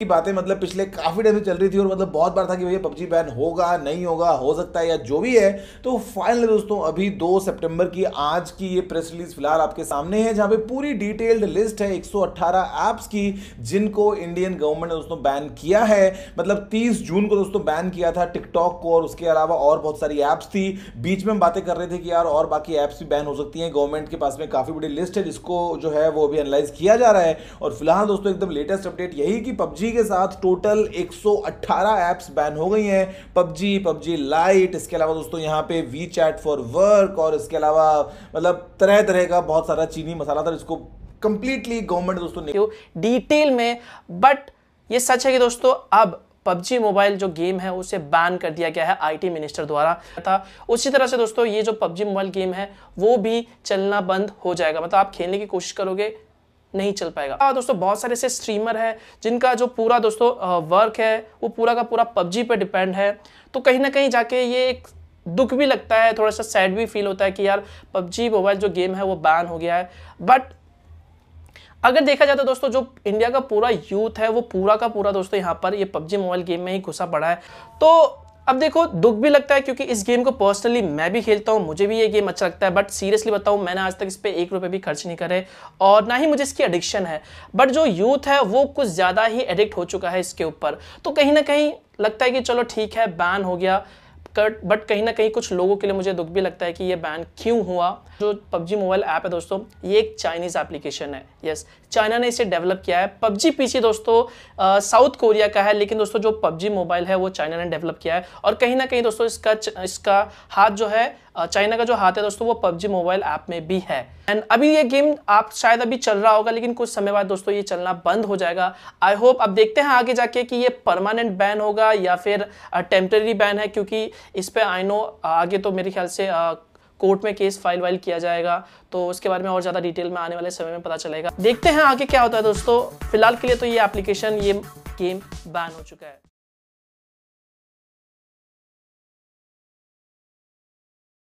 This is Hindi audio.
की बातें मतलब पिछले काफ़ी टाइम से चल रही थी और मतलब बहुत बार था कि भैया पबजी बैन होगा नहीं होगा हो सकता है या जो भी है तो फाइनल दोस्तों अभी 2 सितंबर की आज की ये प्रेस रिलीज फिलहाल आपके सामने है जहाँ पे पूरी डिटेल्ड लिस्ट है 118 ऐप्स की जिनको इंडियन गवर्नमेंट ने दोस्तों बैन किया है मतलब तीस जून को दोस्तों बैन किया था टिकटॉक को और उसके अलावा और बहुत सारी ऐप्स थी बीच में हम बातें कर रहे थे कि यार और बाकी ऐप्स भी बैन हो सकती हैं गवर्नमेंट के पास में काफ़ी बड़ी लिस्ट है जिसको जो है वो अभी एनालाइज किया जा रहा है और फिलहाल दोस्तों एकदम लेटेस्ट अपडेट यही कि पबजी पबजी के साथ टोटल 118 ऐप्स बैन हो गई हैं पबजी पबजी लाइट इसके अलावा दोस्तों यहाँ पे वी चैट फॉर वर्क और इसके अलावा मतलब तरह तरह का बहुत सारा चीनी मसाला था इसको कंप्लीटली गवर्नमेंट दोस्तों ने डिटेल में बट ये सच है कि दोस्तों अब पबजी मोबाइल जो गेम है उसे बैन कर दिया गया है आईटी मिनिस्टर द्वारा था उसी तरह से दोस्तों ये जो पबजी मोबाइल गेम है वो भी चलना बंद हो जाएगा मतलब आप खेलने की कोशिश करोगे नहीं चल पाएगा हाँ दोस्तों बहुत सारे ऐसे स्ट्रीमर हैं जिनका जो पूरा दोस्तों वर्क है वो पूरा का पूरा पबजी पर डिपेंड है तो कहीं ना कहीं जाके ये एक दुख भी लगता है थोड़ा सा सैड भी फील होता है कि यार पबजी मोबाइल जो गेम है वो बैन हो गया है बट अगर देखा जाए तो दोस्तों जो इंडिया का पूरा यूथ है वो पूरा का पूरा दोस्तों यहाँ पर ये पबजी मोबाइल गेम में ही घुसा पड़ा है तो अब देखो दुख भी लगता है क्योंकि इस गेम को पर्सनली मैं भी खेलता हूँ मुझे भी ये गेम अच्छा लगता है बट सीरियसली बताऊँ मैंने आज तक इस पर एक रुपये भी खर्च नहीं करे और ना ही मुझे इसकी एडिक्शन है बट जो यूथ है वो कुछ ज़्यादा ही एडिक्ट हो चुका है इसके ऊपर तो कहीं ना कहीं लगता है कि चलो ठीक है बैन हो गया कट बट कहीं ना कहीं कुछ लोगों के लिए मुझे दुख भी लगता है कि ये बैन क्यों हुआ जो पबजी मोबाइल ऐप है दोस्तों ये एक चाइनीज़ एप्लीकेशन है यस चाइना ने इसे डेवलप किया है पबजी पीछे दोस्तों साउथ कोरिया का है लेकिन दोस्तों जो पबजी मोबाइल है वो चाइना ने डेवलप किया है और कहीं ना कहीं दोस्तों इसका इसका हाथ जो है चाइना का जो हाथ है दोस्तों वो पबजी मोबाइल ऐप में भी है एंड अभी ये गेम आप शायद अभी चल रहा होगा लेकिन कुछ समय बाद दोस्तों ये चलना बंद हो जाएगा आई होप अब देखते हैं आगे जाके कि ये परमानेंट बैन होगा या फिर टेम्प्रेरी बैन है क्योंकि इस पर आई नो आगे तो मेरे ख्याल से आ, कोर्ट में केस फाइल वाइल किया जाएगा तो उसके बारे में और ज़्यादा डिटेल में आने वाले समय में पता चलेगा देखते हैं आगे क्या होता है दोस्तों फिलहाल के लिए तो ये एप्लीकेशन ये गेम बैन हो चुका है